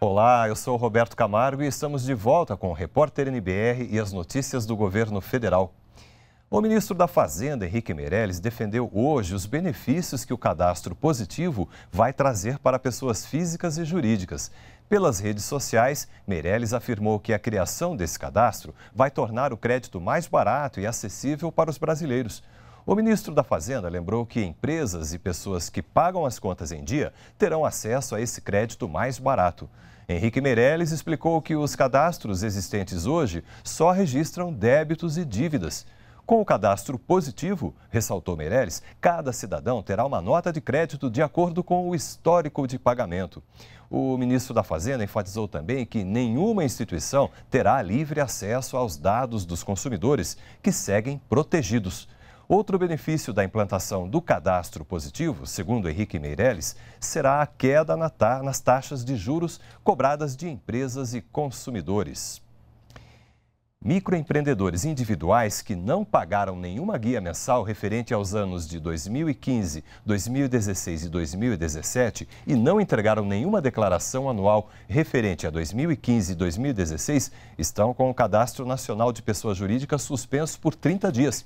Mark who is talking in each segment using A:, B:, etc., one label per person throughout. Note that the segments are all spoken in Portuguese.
A: Olá, eu sou Roberto Camargo e estamos de volta com o Repórter NBR e as notícias do governo federal. O ministro da Fazenda, Henrique Meirelles, defendeu hoje os benefícios que o cadastro positivo vai trazer para pessoas físicas e jurídicas. Pelas redes sociais, Meirelles afirmou que a criação desse cadastro vai tornar o crédito mais barato e acessível para os brasileiros. O ministro da Fazenda lembrou que empresas e pessoas que pagam as contas em dia terão acesso a esse crédito mais barato. Henrique Meirelles explicou que os cadastros existentes hoje só registram débitos e dívidas. Com o cadastro positivo, ressaltou Meirelles, cada cidadão terá uma nota de crédito de acordo com o histórico de pagamento. O ministro da Fazenda enfatizou também que nenhuma instituição terá livre acesso aos dados dos consumidores, que seguem protegidos. Outro benefício da implantação do cadastro positivo, segundo Henrique Meirelles, será a queda nas taxas de juros cobradas de empresas e consumidores. Microempreendedores individuais que não pagaram nenhuma guia mensal referente aos anos de 2015, 2016 e 2017 e não entregaram nenhuma declaração anual referente a 2015 e 2016 estão com o Cadastro Nacional de Pessoas Jurídicas suspenso por 30 dias.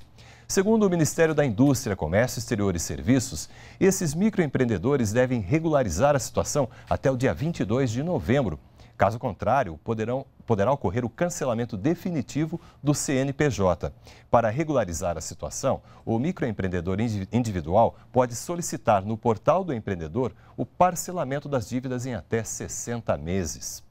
A: Segundo o Ministério da Indústria, Comércio Exterior e Serviços, esses microempreendedores devem regularizar a situação até o dia 22 de novembro. Caso contrário, poderão poderá ocorrer o cancelamento definitivo do CNPJ. Para regularizar a situação, o microempreendedor individual pode solicitar no portal do empreendedor o parcelamento das dívidas em até 60 meses.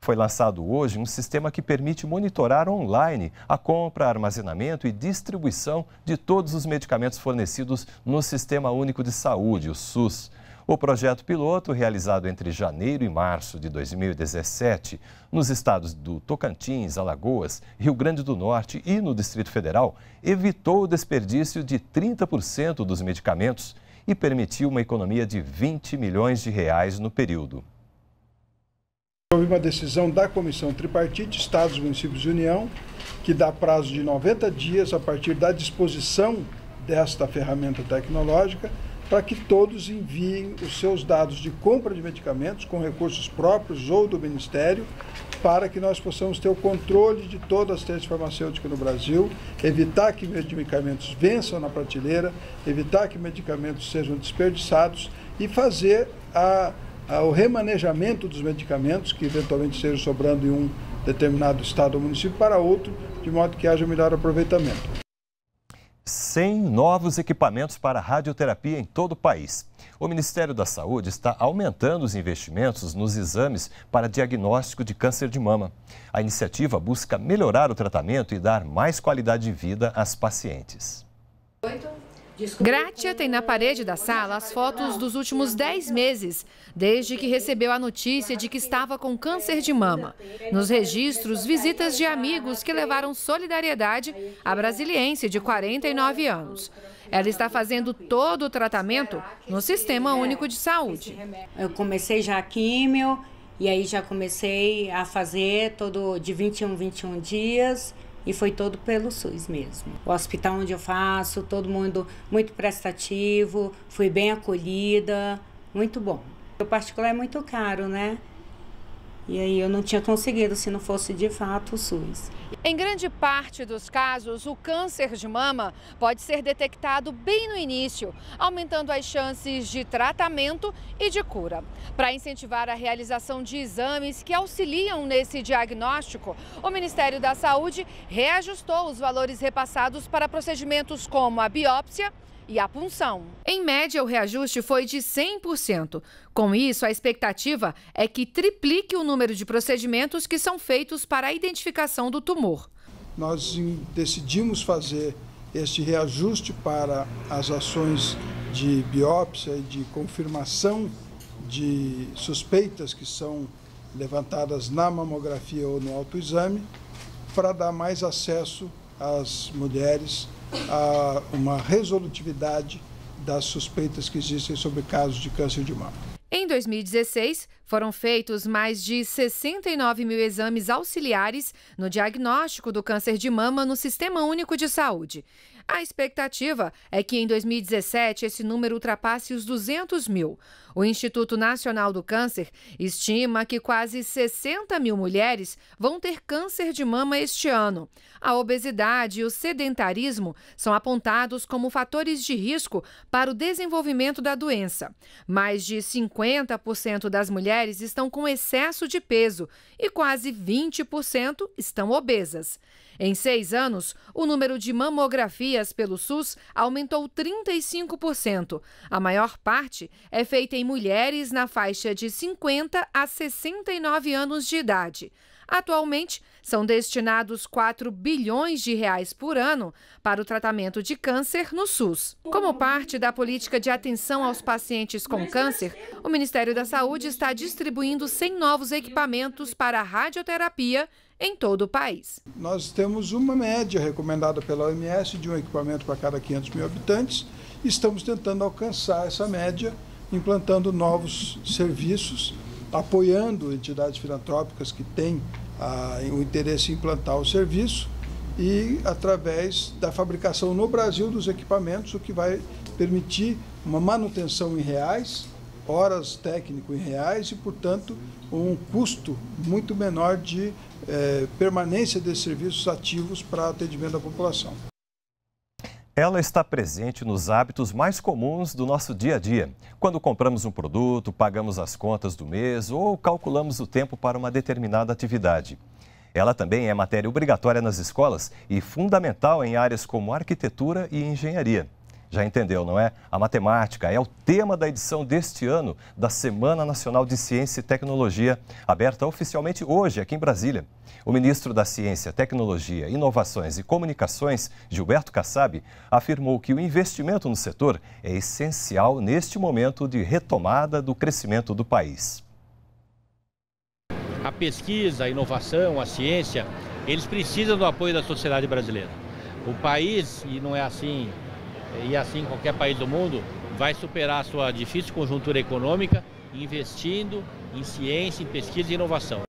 A: Foi lançado hoje um sistema que permite monitorar online a compra, armazenamento e distribuição de todos os medicamentos fornecidos no Sistema Único de Saúde, o SUS. O projeto piloto, realizado entre janeiro e março de 2017, nos estados do Tocantins, Alagoas, Rio Grande do Norte e no Distrito Federal, evitou o desperdício de 30% dos medicamentos e permitiu uma economia de 20 milhões de reais no período.
B: Houve uma decisão da Comissão Tripartite, Estados, Municípios e União, que dá prazo de 90 dias a partir da disposição desta ferramenta tecnológica para que todos enviem os seus dados de compra de medicamentos com recursos próprios ou do Ministério, para que nós possamos ter o controle de todas as redes farmacêuticas no Brasil, evitar que medicamentos vençam na prateleira, evitar que medicamentos sejam desperdiçados e fazer a, a, o remanejamento dos medicamentos que eventualmente estejam sobrando em um determinado estado ou município para outro, de modo que haja melhor aproveitamento.
A: 100 novos equipamentos para radioterapia em todo o país. O Ministério da Saúde está aumentando os investimentos nos exames para diagnóstico de câncer de mama. A iniciativa busca melhorar o tratamento e dar mais qualidade de vida às pacientes. Oito.
C: Grátia tem na parede da sala as fotos dos últimos 10 meses, desde que recebeu a notícia de que estava com câncer de mama. Nos registros, visitas de amigos que levaram solidariedade à brasiliense de 49 anos. Ela está fazendo todo o tratamento no Sistema Único de Saúde. Eu comecei já a químio e aí já comecei a fazer todo de 21 21 dias e foi todo pelo SUS mesmo. O hospital onde eu faço, todo mundo muito prestativo, fui bem acolhida, muito bom. O particular é muito caro, né? E aí eu não tinha conseguido se não fosse de fato o SUS. Em grande parte dos casos, o câncer de mama pode ser detectado bem no início, aumentando as chances de tratamento e de cura. Para incentivar a realização de exames que auxiliam nesse diagnóstico, o Ministério da Saúde reajustou os valores repassados para procedimentos como a biópsia, e a punção. Em média, o reajuste foi de 100%. Com isso, a expectativa é que triplique o número de procedimentos que são feitos para a identificação do tumor.
B: Nós decidimos fazer este reajuste para as ações de biópsia e de confirmação de suspeitas que são levantadas na mamografia ou no autoexame, para dar mais acesso às mulheres a uma resolutividade das suspeitas que existem sobre casos de câncer de mama.
C: Em 2016, foram feitos mais de 69 mil exames auxiliares no diagnóstico do câncer de mama no Sistema Único de Saúde. A expectativa é que em 2017 esse número ultrapasse os 200 mil. O Instituto Nacional do Câncer estima que quase 60 mil mulheres vão ter câncer de mama este ano. A obesidade e o sedentarismo são apontados como fatores de risco para o desenvolvimento da doença. Mais de 50% das mulheres estão com excesso de peso e quase 20% estão obesas. Em seis anos, o número de mamografia terapias pelo SUS aumentou 35%. A maior parte é feita em mulheres na faixa de 50 a 69 anos de idade. Atualmente, são destinados 4 bilhões de reais por ano para o tratamento de câncer no SUS. Como parte da política de atenção aos pacientes com câncer, o Ministério da Saúde está distribuindo 100 novos equipamentos para radioterapia em todo o país.
B: Nós temos uma média recomendada pela OMS de um equipamento para cada 500 mil habitantes. E estamos tentando alcançar essa média, implantando novos serviços, apoiando entidades filantrópicas que têm ah, o interesse em implantar o serviço e através da fabricação no Brasil dos equipamentos, o que vai permitir uma manutenção em reais horas técnico em reais e, portanto, um custo muito menor de eh, permanência desses serviços ativos para atendimento da população.
A: Ela está presente nos hábitos mais comuns do nosso dia a dia. Quando compramos um produto, pagamos as contas do mês ou calculamos o tempo para uma determinada atividade. Ela também é matéria obrigatória nas escolas e fundamental em áreas como arquitetura e engenharia. Já entendeu, não é? A matemática é o tema da edição deste ano da Semana Nacional de Ciência e Tecnologia, aberta oficialmente hoje aqui em Brasília. O ministro da Ciência, Tecnologia, Inovações e Comunicações, Gilberto Kassab, afirmou que o investimento no setor é essencial neste momento de retomada do crescimento do país.
D: A pesquisa, a inovação, a ciência, eles precisam do apoio da sociedade brasileira. O país, e não é assim e assim qualquer país do mundo, vai superar a sua difícil conjuntura econômica investindo em ciência, em pesquisa e inovação.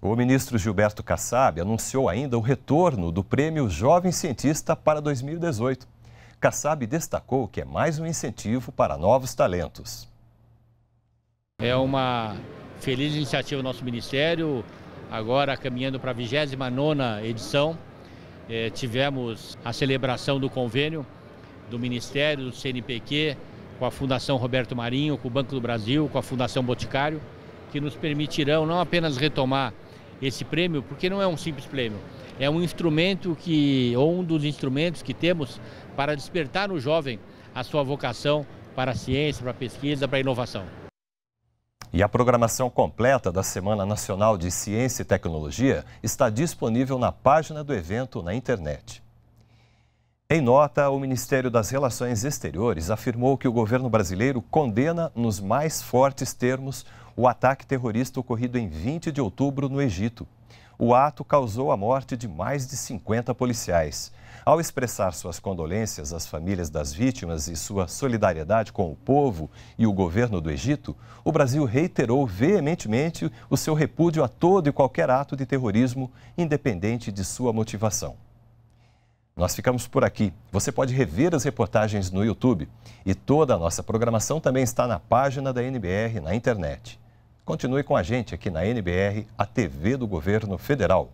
A: O ministro Gilberto Kassab anunciou ainda o retorno do Prêmio Jovem Cientista para 2018. Kassab destacou que é mais um incentivo para novos talentos.
D: É uma feliz iniciativa do nosso ministério, agora caminhando para a 29ª edição. É, tivemos a celebração do convênio do Ministério, do CNPq, com a Fundação Roberto Marinho, com o Banco do Brasil, com a Fundação Boticário, que nos permitirão não apenas retomar esse prêmio, porque não é um simples prêmio, é um instrumento que, ou um dos instrumentos que temos para despertar no jovem a sua vocação para a ciência, para a pesquisa, para a inovação.
A: E a programação completa da Semana Nacional de Ciência e Tecnologia está disponível na página do evento na internet. Em nota, o Ministério das Relações Exteriores afirmou que o governo brasileiro condena nos mais fortes termos o ataque terrorista ocorrido em 20 de outubro no Egito. O ato causou a morte de mais de 50 policiais. Ao expressar suas condolências às famílias das vítimas e sua solidariedade com o povo e o governo do Egito, o Brasil reiterou veementemente o seu repúdio a todo e qualquer ato de terrorismo, independente de sua motivação. Nós ficamos por aqui. Você pode rever as reportagens no YouTube e toda a nossa programação também está na página da NBR na internet. Continue com a gente aqui na NBR, a TV do Governo Federal.